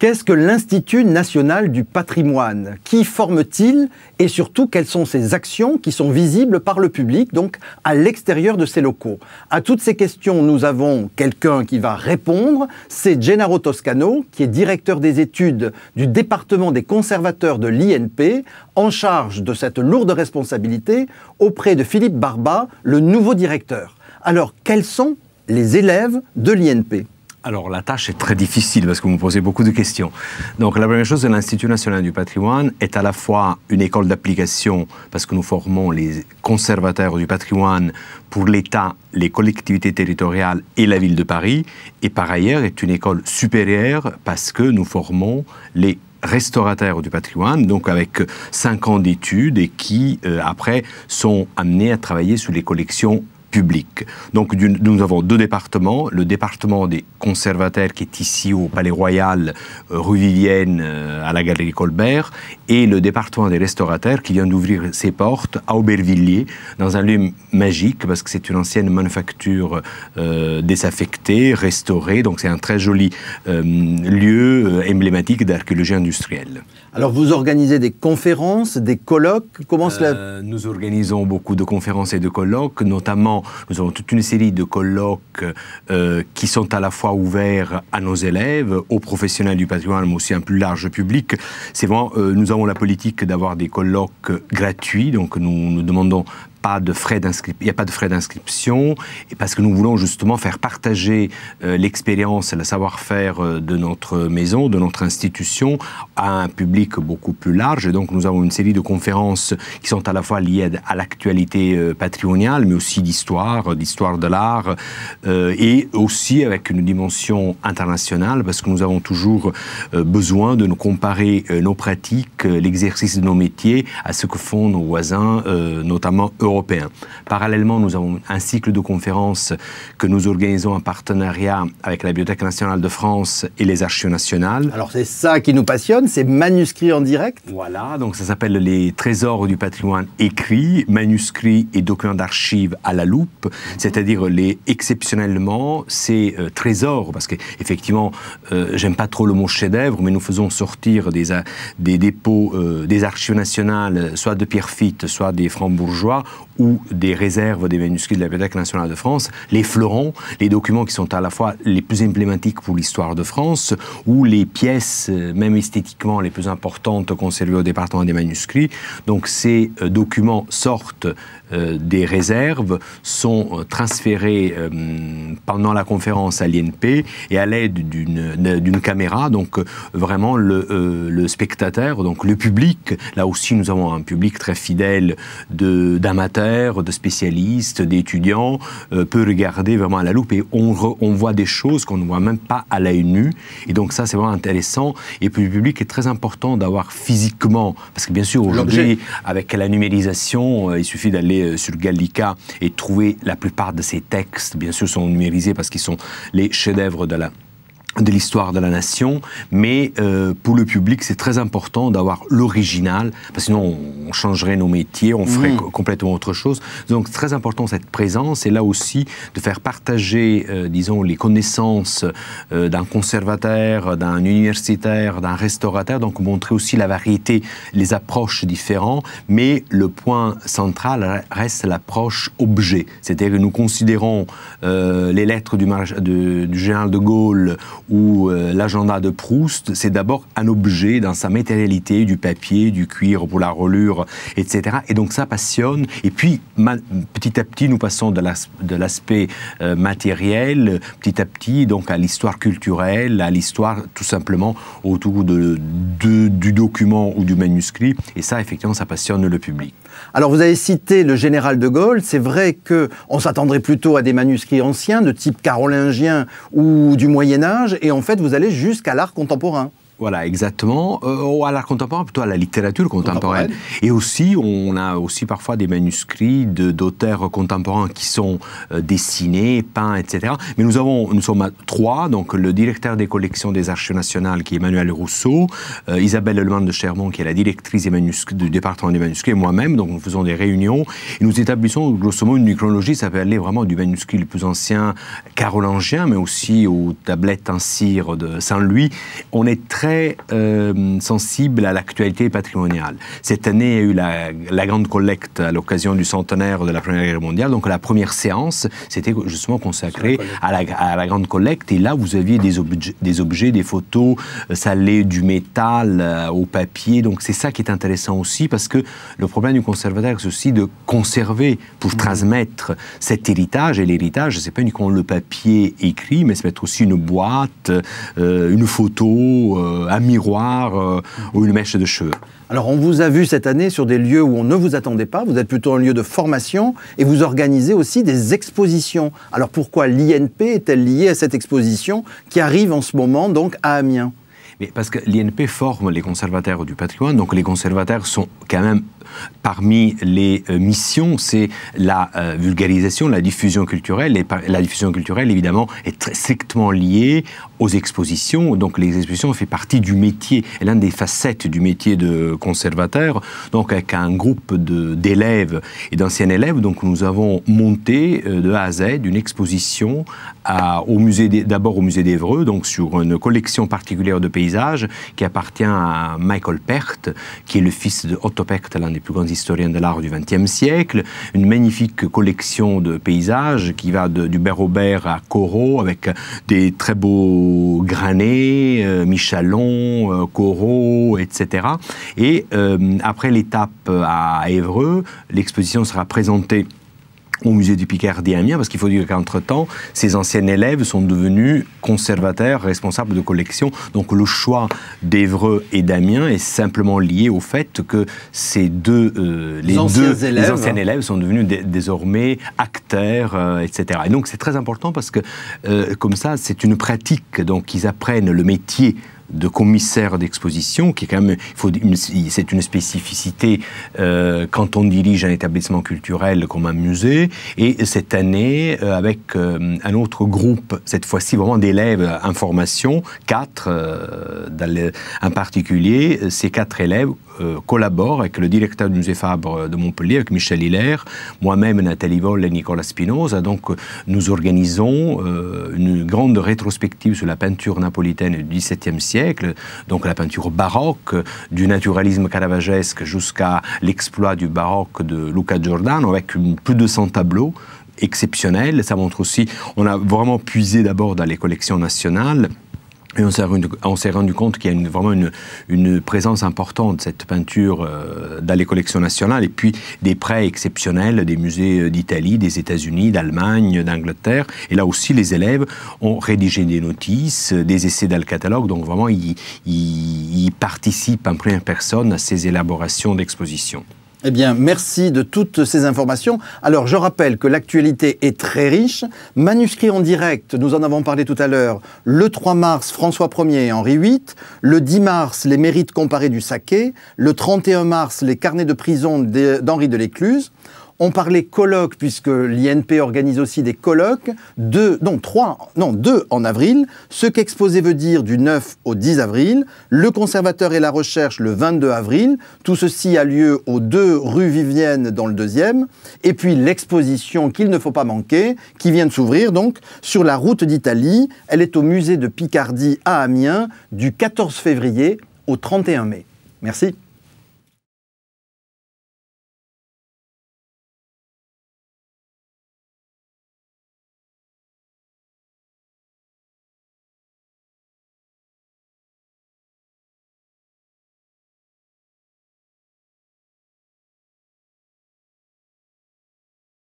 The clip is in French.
Qu'est-ce que l'Institut national du patrimoine Qui forme-t-il Et surtout, quelles sont ses actions qui sont visibles par le public, donc à l'extérieur de ses locaux À toutes ces questions, nous avons quelqu'un qui va répondre. C'est Gennaro Toscano, qui est directeur des études du département des conservateurs de l'INP, en charge de cette lourde responsabilité auprès de Philippe Barba, le nouveau directeur. Alors, quelles sont les élèves de l'INP alors, la tâche est très difficile parce que vous me posez beaucoup de questions. Donc, la première chose, c'est l'Institut national du patrimoine est à la fois une école d'application parce que nous formons les conservateurs du patrimoine pour l'État, les collectivités territoriales et la ville de Paris, et par ailleurs est une école supérieure parce que nous formons les restaurateurs du patrimoine, donc avec 5 ans d'études et qui, euh, après, sont amenés à travailler sur les collections donc nous avons deux départements, le département des conservateurs qui est ici au Palais Royal, euh, rue Vivienne, euh, à la Galerie Colbert, et le département des restaurateurs qui vient d'ouvrir ses portes à Aubervilliers, dans un lieu magique, parce que c'est une ancienne manufacture euh, désaffectée, restaurée, donc c'est un très joli lieu emblématique d'archéologie industrielle. Alors vous organisez des conférences, des colloques, comment cela Nous organisons beaucoup de conférences et de colloques, notamment nous avons toute une série de colloques euh, qui sont à la fois ouverts à nos élèves, aux professionnels du patrimoine, mais aussi à un plus large public. C'est vraiment, euh, nous avons la politique d'avoir des colloques gratuits, donc nous, nous demandons pas de frais d'inscription, et parce que nous voulons justement faire partager euh, l'expérience et le savoir-faire euh, de notre maison, de notre institution, à un public beaucoup plus large. Et donc nous avons une série de conférences qui sont à la fois liées à l'actualité euh, patrimoniale, mais aussi d'histoire, d'histoire de l'art, et aussi avec une dimension internationale, parce que nous avons toujours besoin de nous comparer nos pratiques, l'exercice de nos métiers à ce que font nos voisins, notamment européens européen. Parallèlement, nous avons un cycle de conférences que nous organisons en partenariat avec la Bibliothèque nationale de France et les archives nationales. Alors c'est ça qui nous passionne, ces manuscrits en direct. Voilà, donc ça s'appelle les trésors du patrimoine écrit, manuscrits et documents d'archives à la loupe, c'est-à-dire les exceptionnellement ces euh, trésors, parce qu'effectivement, effectivement, euh, j'aime pas trop le mot chef-d'œuvre, mais nous faisons sortir des, euh, des dépôts, des archives nationales, soit de Pierre Pierrefitte, soit des francs bourgeois, ou des réserves des manuscrits de la Bibliothèque nationale de France, les fleurons, les documents qui sont à la fois les plus emblématiques pour l'histoire de France, ou les pièces, euh, même esthétiquement, les plus importantes conservées au département des manuscrits. Donc ces euh, documents sortent euh, des réserves, sont transférés pendant la conférence à l'INP et à l'aide d'une caméra, donc vraiment le, le spectateur, donc le public, là aussi nous avons un public très fidèle d'amateurs, de spécialistes, d'étudiants euh, peut regarder vraiment à la loupe et on, on voit des choses qu'on ne voit même pas à l'œil nu. Et donc ça, c'est vraiment intéressant. Et pour le public, est très important d'avoir physiquement, parce que bien sûr, aujourd'hui, avec la numérisation, euh, il suffit d'aller euh, sur Gallica et trouver la plupart de ces textes, bien sûr, sont numérisés parce qu'ils sont les chefs-d'œuvre de la de l'histoire de la nation, mais euh, pour le public, c'est très important d'avoir l'original, parce que sinon on changerait nos métiers, on ferait mmh. complètement autre chose. Donc c'est très important cette présence, et là aussi de faire partager, euh, disons, les connaissances euh, d'un conservateur, d'un universitaire, d'un restaurateur, donc montrer aussi la variété, les approches différentes, mais le point central reste l'approche objet, c'est-à-dire que nous considérons les lettres du général de Gaulle ou euh, l'agenda de Proust, c'est d'abord un objet dans sa matérialité, du papier, du cuir pour la relure, etc. Et donc ça passionne. Et puis, petit à petit, nous passons de l'aspect euh, matériel, petit à petit, donc à l'histoire culturelle, à l'histoire tout simplement autour de, de, du document ou du manuscrit. Et ça, effectivement, ça passionne le public. Alors, vous avez cité le général de Gaulle. C'est vrai qu'on s'attendrait plutôt à des manuscrits anciens, de type carolingien ou du Moyen Âge et en fait, vous allez jusqu'à l'art contemporain. Voilà, exactement. Euh, à l'art contemporain, plutôt à la littérature contemporaine. Et aussi, on a aussi parfois des manuscrits d'auteurs contemporains qui sont euh, dessinés, peints, etc. Mais nous, avons, nous sommes à trois, donc le directeur des collections des archives nationales, qui est Emmanuel Rousseau, euh, Isabelle Lemoine de Chermont, qui est la directrice du département des manuscrits, et moi-même, donc nous faisons des réunions, et nous établissons grosso modo une chronologie, ça peut aller vraiment du manuscrit le plus ancien carolingien, mais aussi aux tablettes en cire de Saint-Louis. On est très très euh, sensible à l'actualité patrimoniale. Cette année, il y a eu la, grande collecte à l'occasion du centenaire de la Première Guerre mondiale. Donc la première séance, c'était justement consacrée à la, grande collecte. Et là, vous aviez des, des objets, des photos, ça euh, allait du métal euh, au papier. Donc c'est ça qui est intéressant aussi, parce que le problème du conservateur, c'est aussi de conserver pour mmh. transmettre cet héritage. Et l'héritage, c'est pas uniquement le papier écrit, mais ça mettre être aussi une boîte, une photo. Euh, un miroir euh, ou une mèche de cheveux. Alors on vous a vu cette année sur des lieux où on ne vous attendait pas, vous êtes plutôt un lieu de formation et vous organisez aussi des expositions. Alors pourquoi l'INP est-elle liée à cette exposition qui arrive en ce moment donc à Amiens mais parce que l'INP forme les conservateurs du patrimoine, donc les conservateurs sont quand même parmi les euh, missions, c'est la euh, vulgarisation, la diffusion culturelle. Et la diffusion culturelle, évidemment, est très strictement liée aux expositions. Donc les expositions font partie du métier, l'un des facettes du métier de conservateur. Donc avec un groupe d'élèves et d'anciens élèves, donc nous avons monté euh, de A à Z une exposition au musée d'abord au musée d'Evreux, donc sur une collection particulière de pays paysage qui appartient à Michael perth qui est le fils de Otto Pecht, l'un des plus grands historiens de l'art du XXe siècle. Une magnifique collection de paysages qui va de, du Robert à Corot avec des très beaux granets, euh, Michalon, euh, Corot, etc. Et euh, après l'étape à Évreux, l'exposition sera présentée au musée du Picardie à Amiens, parce qu'il faut dire qu'entre-temps, ces anciens élèves sont devenus conservateurs, responsables de collections. Donc le choix d'Evreux et d'Amiens est simplement lié au fait que ces deux, euh, les, élèves, les anciens élèves sont devenus désormais acteurs, euh, etc. Et donc c'est très important parce que euh, comme ça, c'est une pratique. Donc ils apprennent le métier de commissaire d'exposition, qui est quand même, c'est une spécificité euh, quand on dirige un établissement culturel comme un musée. Et cette année, euh, avec euh, un autre groupe, cette fois-ci vraiment d'élèves en formation, quatre en particulier, ces quatre élèves euh, collabore avec le directeur du musée Fabre de Montpellier, avec Michel Hilaire, moi-même, Nathalie Vol et Nicolas Spinoza. Donc, nous organisons euh, une grande rétrospective sur la peinture napolitaine du XVIIe siècle, donc la peinture baroque, du naturalisme caravagesque jusqu'à l'exploit du baroque de Luca Giordano, avec plus de 100 tableaux exceptionnels. Ça montre aussi, on a vraiment puisé d'abord dans les collections nationales on s'est rendu, compte qu'il y a vraiment une, présence importante cette peinture euh, dans les collections nationales et puis des prêts exceptionnels des musées euh, d'Italie, des États-Unis, d'Allemagne, d'Angleterre. Et là aussi, les élèves ont rédigé des notices, euh, des essais dans le catalogue. Donc vraiment, ils, ils participent en première personne à ces élaborations d'exposition. Eh bien, merci de toutes ces informations. Alors, je rappelle que l'actualité est très riche. Manuscrit en direct, nous en avons parlé tout à l'heure. Le 3 mars, François Ier et Henri VIII. Le 10 mars, les mérites comparés du saké. Le 31 mars, les carnets de prison d'Henri de l'Écluse. On parlait colloque puisque l'INP organise aussi des colloques, deux, non, trois, non, deux en avril. Ce qu'exposé veut dire du 9 au 10 avril, le conservateur et la recherche le 22 avril. Tout ceci a lieu aux deux rues Vivienne dans le deuxième. Et puis l'exposition qu'il ne faut pas manquer, qui vient de s'ouvrir donc sur la route d'Italie. Elle est au musée de Picardie à Amiens du 14 février au 31 mai. Merci.